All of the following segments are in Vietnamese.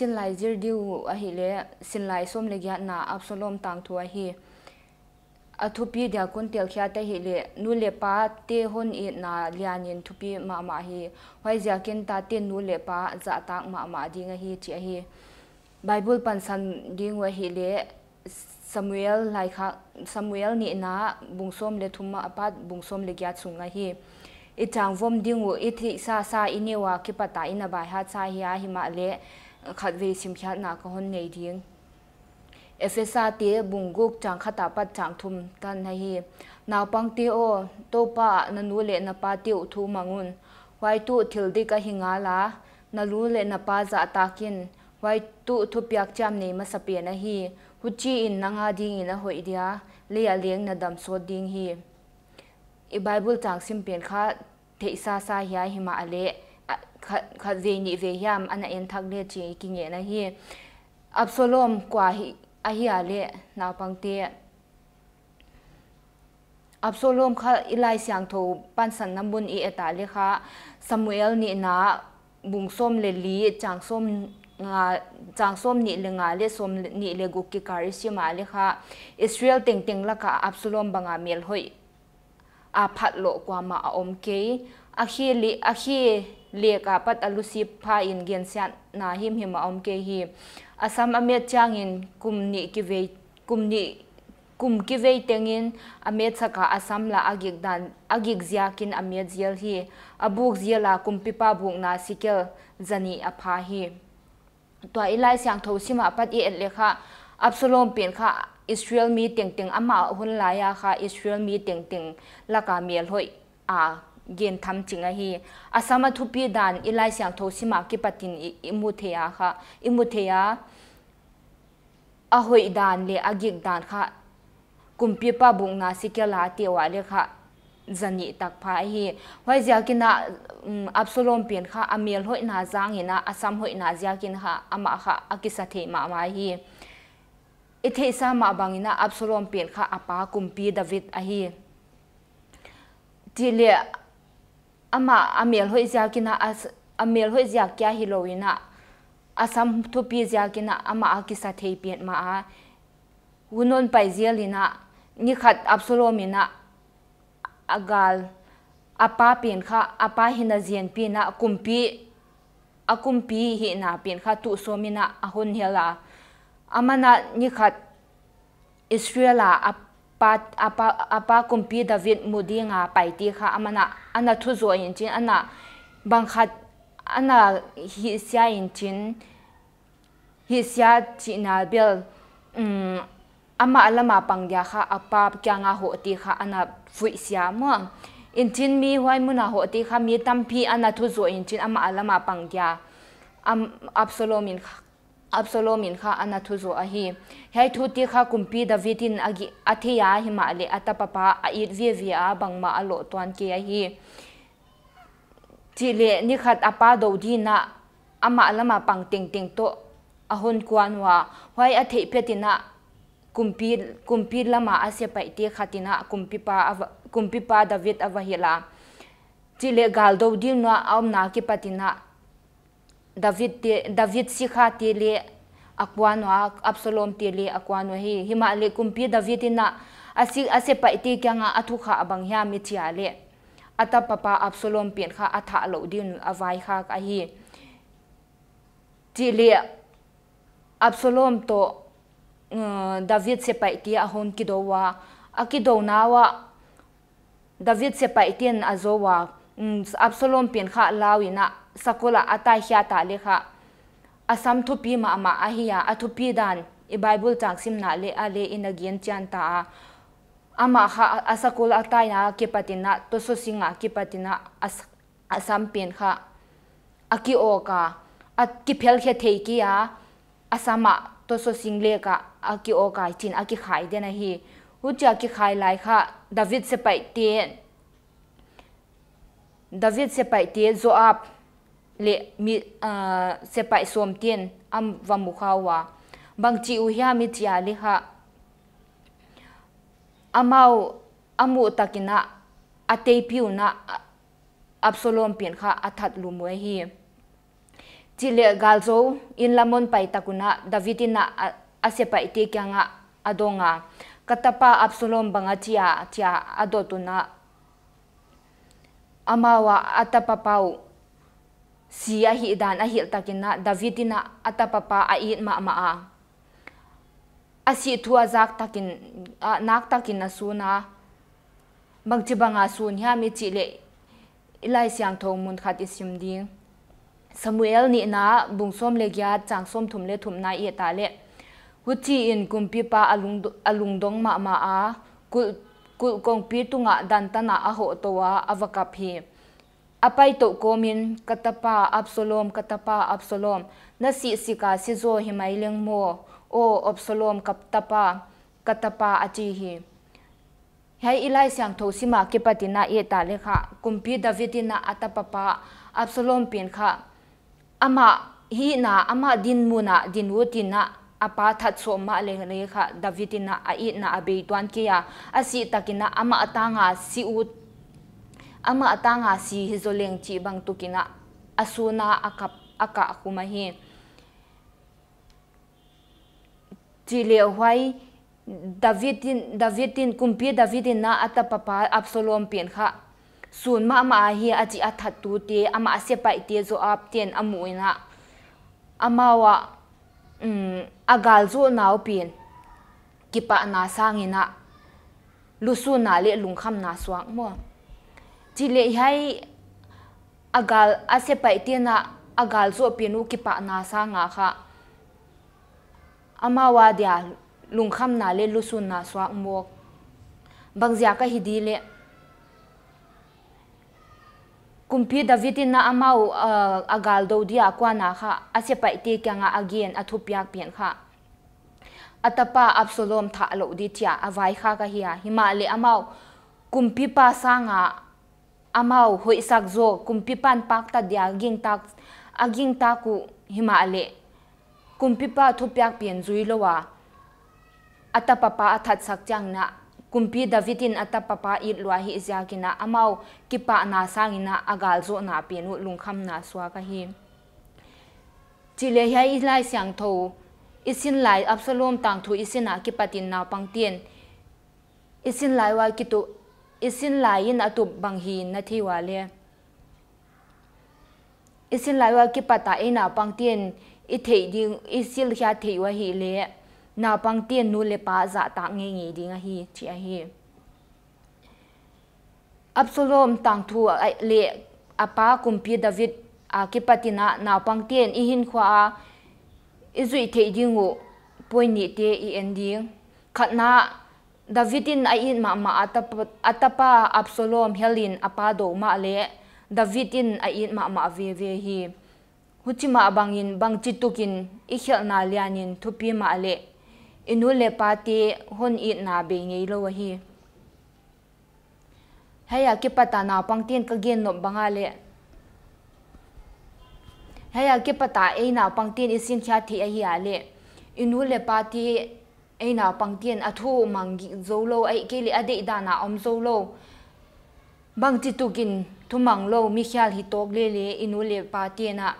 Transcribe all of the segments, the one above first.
sin lai zir diu a hi le sin lai som le gya na absolom tang thu a hi a thupi dia kun tel khya ta hi le nu le pa te hon ít e na lian thu thupi ma ma hì hoi zia ken ta te nu le pa za tang ma ma đi nghe hì chi a bible pan san đi wa hì le samuel lai kha samuel ni na bungsom le thuma apat bungsom le gya chunga hi itang e vom xa ithi e sa sa inewa kipata ina bai hát xa hi à hi mà le khát về sim khát na có hôn này thiên FSA tế bùng gục chẳng khát tạp bắt chẳng thùm tan này hi nào băng tế ô tô pa nà nụ lệ nà pa tiêu thu mà ngun hoài tụ thiểu đi cả hình á lá nà lũ lệ nà pa dạ ta kiên hoài tụ thu biak cham này mà sập na hi hút chi in nang a ding in a hội dia lê a à liêng nà đầm số ding hi i Bible chẳng sim biển khát thị xa xa hiá hi mà lệ ka ve ni ve yam ana en thak ne chi ki nge na hi a phat lo kwa ma a om ke a khi li a khi le ka pat alusi pha in gen sian na him him a om ke hi asam a me chang kum ni ki kum ni kum ki ve teng in a me cha ka asam la a kin a me hi a buk zia la kum pi pa buk na zani a pha hi to ilai siang tho sima pat i en le kha absolom pen kha Israel mi tiếng tiếng ama hun lai ya kha Israel mi tiếng tiếng la ka mi lhoi a gen tham ching a hi asama thu pi dan ilai siang tho sima ki patin imu the ya kha imu the ya a hoi dan le a gik dan kha kumpi pa bung na sikela te wa le kha zani tak pha hi hoi zia kina mm, absolom pen kha amel hoi na zang ina asam hoi na zia kin kha ama kha akisa the ma ma hi ithe sa ma bangina absalom pel kha apa kumpi david ahi tile ama amel hoi zia kina as amel hoi zia kya hi loina asam thu pi zia kina ama aki sa thei pen ma a hunon pai zia lina ni khat absalom ina agal apa pen kha apa hina zian pina kumpi akumpi hi na pen kha tu so mina ahun hela amana ni khat israela apa apa apa kumpi david modi nga paiti kha amana ana thu zo in chin ana bang khat ana hi sia in chin hi sia china bel um mm, ama alama pangya kha apa kya nga ho ti kha ana fui sia mo in chin mi huai muna ho ti kha mi tampi ana thu zo in chin ama alama pangya am absolomin Absalom in kha anathuzo ahi hei thuti kha kumpi Davidin agi athia hima le atapapa a it vi vi a bangma alo twan ke ahi chile ni khat apa do di na ama lama pang ting ting to ahon kwanwa hwai athei petina kumpi kumpi lama ase pai te khatina kumpi pa kumpi pa David avahila chile gal do di na amna ki patina David David Sikha tele akwano Absalom tele akwano hi himale kumpi David na asi ase pa ite kya nga athu kha abang hya mi thia le ata papa Absalom pen kha atha lo din avai kha ka hi tele Absalom to uh, David se pa ite a hon ki wa a ki na wa David se pa ite an azowa mm, Absalom pen kha lawina sakola atai hiya ta le kha asam thupi ma ama ahia athupi dan i e bible taksim na le ale in again chan ta ama kha asakol atai na ke patina to so singa ke patina as asam pen kha aki o ka at ki phel khe thei ya asama to so sing le ka aki o ka chin aki khai de na hi hu cha ki khai lai kha david se pai te david se pai te zo up le mi ah, se pai som tien am va mu khawa bang chi u hya mi chia li ha amau amu takina atei piu na absolom pian kha athat lu mu hi chi le gal zo in lamon pai takuna davidina ase pai te kyanga adonga katapa absolom banga chia chia adotuna amawa atapapau si a hi dan a hil takina davidina atapapa a it ma ma a a si thua zak takin a nak takin na su na bang chi banga sun hi mi chi le ilai siang thong mun khat isim ding samuel ni na bungsom le gya changsom thum le thum na ye ta le huchi in kumpi pa alung alung dong ma ma a kul kul kong pi tunga dan tana a ho towa avakap hi apai to komin katapa absolom katapa absolom nasi sika sizo himailing mo o absolom katapa katapa achi hi hai ilai syang tho sima kepatina e ta lekha kumpi davidina atapapa absolom pin kha ama hi na ama din mu na din wo tin na apa tha cho ma le le na ama atanga si ut ama atanga si hizoleng chi bang tukina asuna akap aka akuma hi chile hwai davidin davidin kumpi davidin na ata atapapa absalom pen kha sun ma ma hi achi athat tu te ama ase pai te zo ap ten amuina amawa um mm, agal zo nau pen kipa na sangina lusu na le lungkham na swang mo chỉ lệ hay agal ase pai tiên na agal zo pinu ki pa na sa nga kha ama wa dia lung kham na le lu sun na swa mo bang zia ka hidi le kumpi david na ama uh, agal do dia kwa na kha ase pai te kya nga again athu piak pian kha atapa absalom tha lo di tia avai kha ka hia hima le amao kumpi pa sa nga amau hoi sak zo kumpi pan pak ta dia ging tak aging ta ku hima ale kumpi pa thu pyak pian zui lowa papa athat sak chang na kumpi davidin atapapa it lwa hi zakina amau kipa na sangina agal zo na penu lungkham na swa ka hi chile hi ilai siang tho isin lai absalom tang thu isina kipatin na pangtien isin lai wa kitu isin lain atup bang hi na thiwa le isin laiwa ki pata e na pang tien i thei ding isil kha theiwa hi le na pang tien nu le pa za ta nge nge ding a hi chi a hi Absalom tang thu le apa kumpi David a ki patina na pang tien i hin khwa a i zui thei ding u poi ni te i ending khatna davidin a in ma ma atap atapa absolom helin apado ma le davidin a in ma ma ve ve hi huchima bangin bangchitukin ikhel na lianin thupi ma le inule pati hon i na be ngei lo hi haya ke pata na pangtin ka le haya ke pata e na pangtin isin khya thi a hi ale ai nào bằng tiền à thu mang dâu lâu ai kể lệ đệ đàn à om dâu lâu bằng chỉ tu kinh thu mang lâu mi khial hi tok lệ lệ inu lệ pa tiền à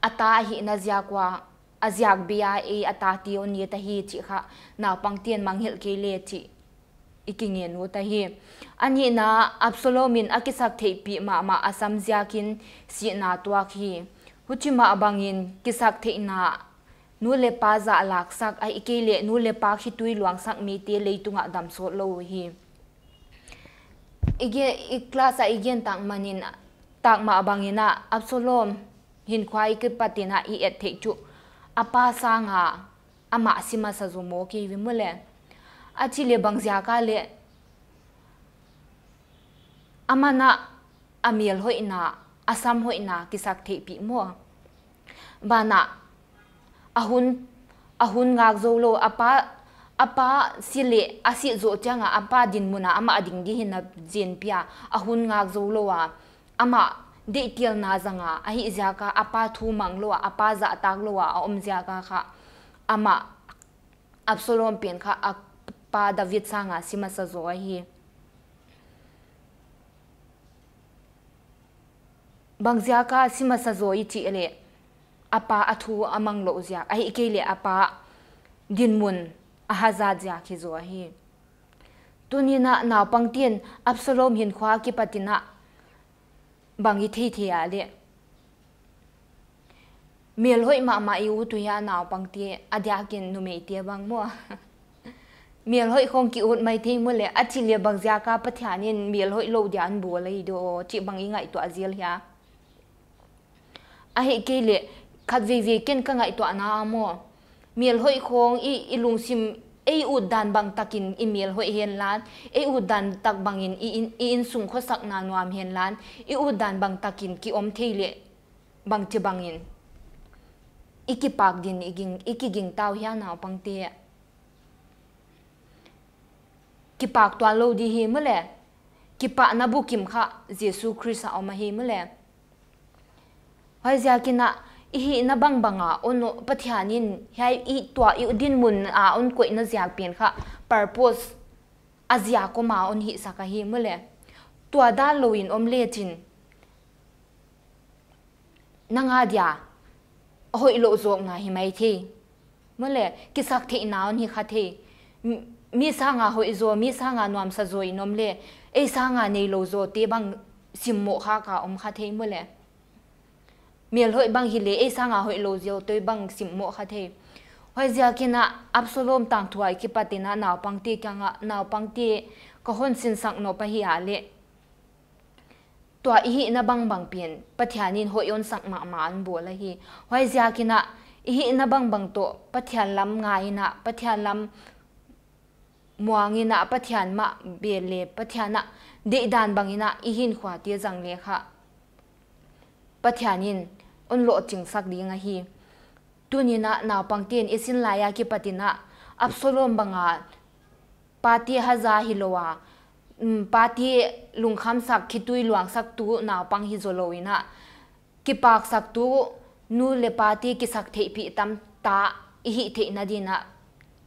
ata hi na zia qua aziak bia e ata ti on ye ta hi chi kha na pang tiền mang hil ke le chi ikingen wo ta hi ani na absolomin akisak thei pi ma ma asam zia kin si na tua mà huchima abangin kisak thei na nu le pa za lak sak ai ke le nu le pa khi tui luang sak mi te le tunga dam so lo hi ige i class a igen tak manin tak ma bangina absolom hin khwai ke patina i et the chu apa sanga ama sima sa zo mo ke vimule achi le bangzia ka le amana amiel hoina asam hoina kisak the pi mo bana ahun ahun ngak zo lo apa apa sile asi zo changa apa din muna ama ading gi hin jin pia ahun ngak zo lo wa ama de tiel na zanga ahi zia ka apa thu mang lo apa za tak lo wa om zia ka kha ama absolom pen kha apa david sanga sima sa zo hi bang zia ka sima sa zo i ti ele apa athu amang lo zia ai ikele apa dinmun ahaza zia khi zo hi tunina na pangtien absalom hin khwa ki patina bangi thi thi ya le mel hoi ma ma yu tu ya na pangti adya kin nu me te bang mo mel hoi khong ki ut mai thi mo le achi le bang zia ka pathyanin mel hoi lo dian bo lai do chi bang i ngai to azel ya a he ke khát vì vì kiên các ngại tọa na mò miel hoi khong i ilung sim ei u dan bang takin i miel hoi hiền lan ei u dan tak bang in i in i in sung kho sak na nuam hiền lan i u dan bang takin ki om thei le bang che bang in iki pak din iging iki ging tao hiền nào pang te ki pak twa lo di hi male ki pa na bu kim kha jesu christ a ma hi hoài hoi kia kina ihi na bang banga ono pathianin hai i twa i din mun a on koi na ziak pian kha purpose azia ko ma on hi saka hi mule twa da loin om le chin nanga dia hoi lo zo nga hi mai thi mule kisak thi na on hi kha thi mi sa nga hoi zo mi sa nga nuam sa zo inom le e sa nga nei lo zo te bang simmo kha ka om kha thei mule miel hoi bang hi le e sang a hoi lo zio toi bang sim mo kha the hoi zia kina absolom tang thuai ki patina naw pangti kanga naw pangti ko hon xin sang no pa hi a le tua ihi na bang bắt pian pathianin hội on sang ma ma an bo la hi hoi zia kina ihi na băng bang bang to pathian lam ngai na bắt pathian lam muangin na bắt pathian ma be le pathian na đàn băng na de dan bangina ihin khwa tia jang le kha pathianin on lo ching sak dinga hi tunina na pangten isin laya à, ki patina absolom banga pati haza hilowa pati lungkham à. ừ, sak khitui luang sak tu na pang hi zoloina ki pak sak tu nu le pati ki sak thei pi tam ta hi thei à, na dina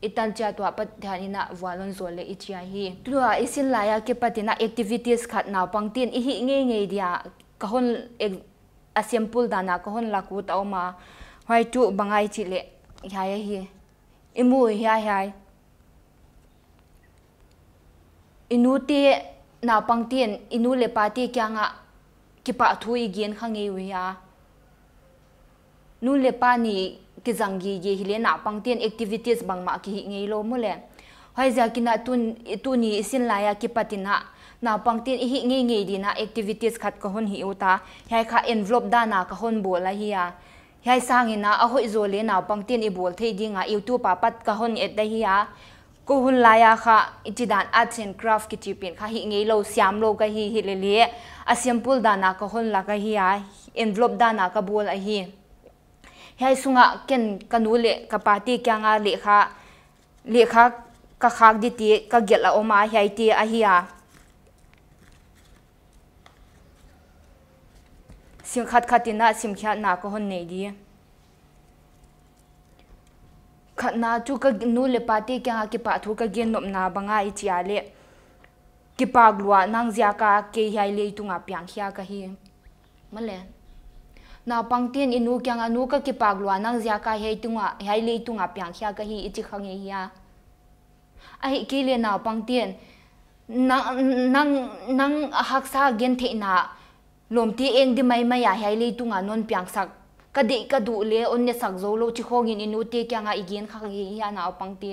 itan cha to pat dhanina walon zole ichia hi tua isin laya ki patina activities khat na pangtin hi nge nge dia kahon asiampul dana ko hon laku ta oma hwai tu bangai chi le hiya hi imu hiya hiya inu te na tien inu le pati kya nga kipa thu igen khangi wi ya nu le pa ni ki zangi ye hi le na tien activities bangma ki hi ngei lo mu le hwai ja kina tun tu ni sin la ya ki patina na pangtin hi ngi ngi di na activities khat ko hon hi uta hai kha envelope da na ka hon bol hi ya hai sangi na a hoi zo le na pangtin i bol thei dinga youtube pa pat ka hon et da hi ya ko hun laya kha itidan arts and craft ki chipin kha hi ngei lo siam lo ka hi hi le le a simple dana ka hon la ka hi ya envelope dana ka bol a hi hai sunga ken kanu le ka party kya nga le kha le kha ka khak di ti ka gel a oma hi ti a hi ya sim khát khát tin tina sim khát na ko hon đi di khát na chu cái nu le pati kya ha ki pa thu ka gen nom na banga i chia le ki pa glua nang zia ka ke hi le tu nga pyang khia ka hi male na pangten inu cái nga nu ka ki pa glua nang zia ka hi tung nga hi le tung nga pyang khia cái hi ít chi khang e hi ya ai cái le na pangten nang nang nang haksa gen the na lomti eng di mai mai a hai le tu nga non piang sak ka de ka du le on ne sak zo lo chi khong in inu te kya nga igen kha gi ya na opang te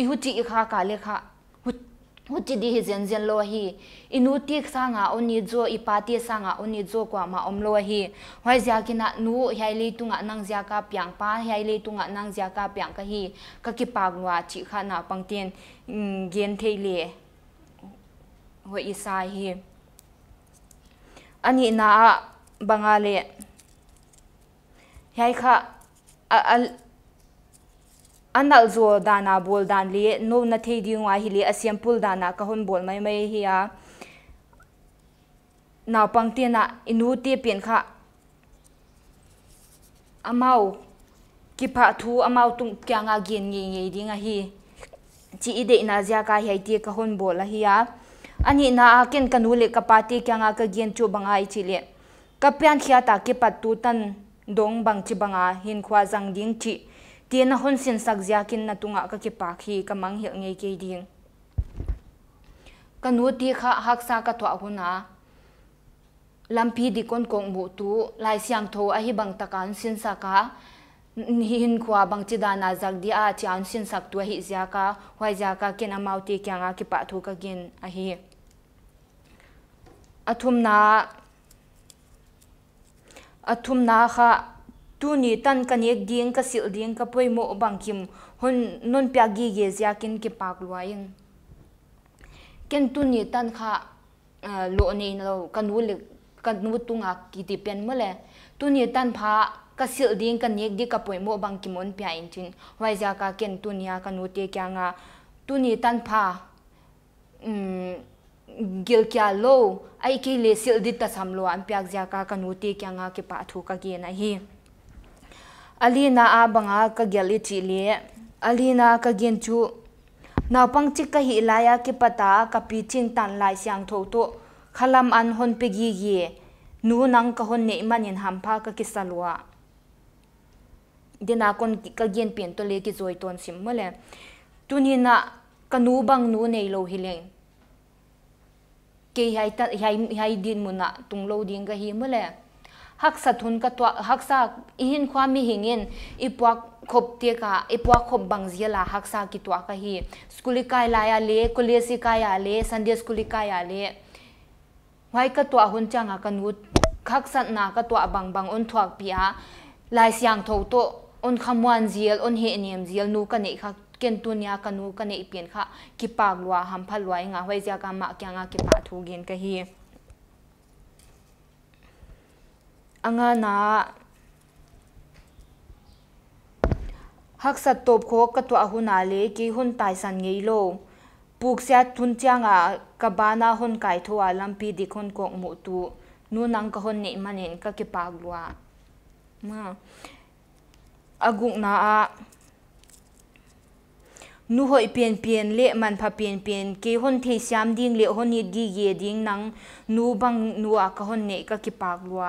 i hu chi kha ka le kha hu chi di hi zen zen lo hi inu te sa nga on ni zo i pa te sa nga on ni zo kwa ma om lo hi hoi zia ki na nu hai le tu nga nang zia ka piang pa hai le tu nga nang zia ka piang ka hi ka ki pak wa chi kha na pang ten gen thei le hoi i sai hi ani na bangale yai kha al anal zo dana bol dan li no na the di nga hi li asiam pul dana ka hon bol mai mai hi ya na pang te na inu te pen kha amau ki pha thu amau tung kya nga gen nge nge di nga hi chi ide na zia ka hi te ka hon bol hi ya ani na akin kanule kapati kya nga ka gen chu banga i chile kapyan khya ta ke pat tu tan dong bang chi banga hin khwa jang ding chi ti na hun sin sak zya kin na tunga ka ke pa khi ka mang hil nge ke ding kanu ti kha hak sa ka thwa hu na lampi di kon kong bu tu lai siang tho a hi bang ta kan sin sa ka hin khwa bang chi da na zak di a chan sin sak tu hi zia ka hwai zia ka ken amau ti kyang a ki pa thu ka gin a hi athum na athum na kha tu ni tan kan ek ding ka sil ding ka poi mo bang kim hun non pya gi ge zia kin ki pak luain ken tu ni tan kha lo ni lo kanu le kanu tu nga ki ti pen mo le tu ni tan pha ka sil ding kan yek di ka poi bang ki mon pya in tin wai ja ka ken tu nia ka nu te kya nga tu ni tan pha um gil kya lo ai ki le sil di ta sam lo an pyak ja ka ka nu te kya nga ki pa thu ka ge na hi alina abanga ka gyali chi le alina ka gen chu na pang chik ka hi laya ki pata ka pi chin tan lai siang tho to khalam an hon pe gi gi nu nang ka hon ne in ham pha ka kisalwa dina kon ka gen pen to le ki zoi ton sim mole tuni na kanu bang nu nei lo hileng ke hai ta hai hai din muna tung lo ding ga hi mole hak sa thun ka to hak sa hin khwa mi hingin ipuak khop te ka ipuak khop bang zia la hak sa ki to ka hi skuli kai la ya le kolesi kai ya le sunday skuli kai ya le wai ka to hun changa kanu khak san na ka to bang bang on thuak pia lai siang thâu to on khamwan zial on he niam zial nu ka nei kha ken tunya ka nu ka nei pian kha ki pak lua ham phal lua nga hoi ja ka ma kya nga ki pa thu gen ka hi anga na hak sat top kho ka to ahuna le ki hun tai san ngei lo puk sia tun changa ka bana hun kai thua lampi dikhon kok mu tu nu nang ka hon nei manen ka ki pak lua ma อกุกนาอะนูหอยเปียนเปียนเละมันพาเปียน e ปียนเกฮอนเทียมดิงเละฮอนิดีเยดิ n นังนูบังนัวกะฮอนเนกะกิปากลัว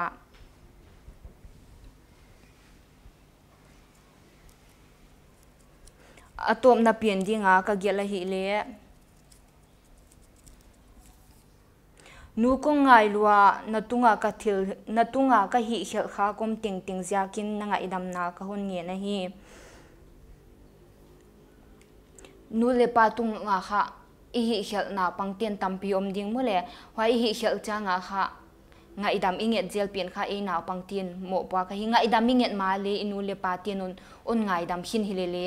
อตอมนาเปียนดิงอะนูก็ง่ายลัวนัตุงากะทิลนัตุงากะหิเขลขาคมติงติงจากินนังไอดำนากะฮุนเงียนะฮีนูเลปาตุงงาค่ะอีหิเขลนาปังเตียนตัมปีอมดิงมุเลว่าอีหิเขลจางาค่ะ ngai dam inget jel pian kha e na pang tin mo pa kha hi ngai dam inget ma le inu le pa tin on on ngai dam hin hi le le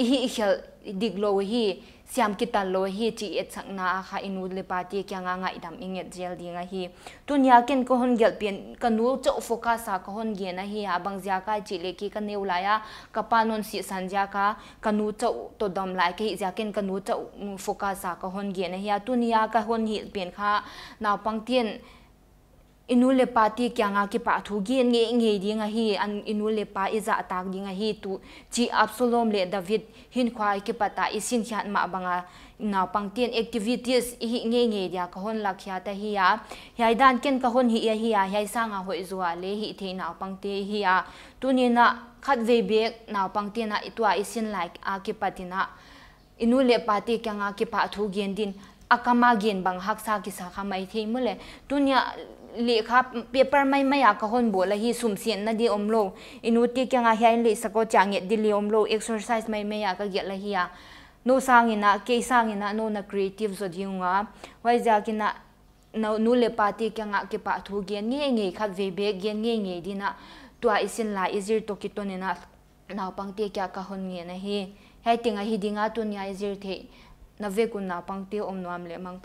i hi khel dig lo hi siam kitan lo hi chỉ et chak na kha inu à. le pa ti kya nga ngai dam inget jel ding a hi tunya ken ko hon gel pian kanu chau foka sa ko hon ge na hi abang zia ka chi le ki ka neu la ya ka pa non si san zia ka kanu chau to dam lai ke zia ken kanu chau foka sa ko hon ge na hi tunya ka hon hi pian kha na pang tin inule pa kya nga ki pa thu gi nge nge di nga hi an inule pa iza atak di nga hi tu chi absolom le david hin khwai ki pata isin khyat ma banga na pangtien activities hi nge nge dia ka hon la khya ta hi ya yai dan ken ka hon hi ya hi ya yai sa nga hoi zuwa le hi the na pangte hi ya tu ni khat ve be na pangte na itwa isin like a ki patina inule pa kya nga ki pa thu gen din akama gen bang haksa ki sa kha mai mule tunya le kha paper mai mai ka hon bo la hi sum si na di om lo inu ti kya nga hian le sako chang di le om lo exercise mai mai ka ge la hi ya no sang ina ke sang ina no na creative zo di nga wai ja ki na no nu le pa ti kya nga ke pa thu ge nge nge kha ve be ge nge nge di na tua isin izir to ki na na pang ti ka hon nge na hi hai ti nga nga tu nya izir the na ve kun na om nuam le mang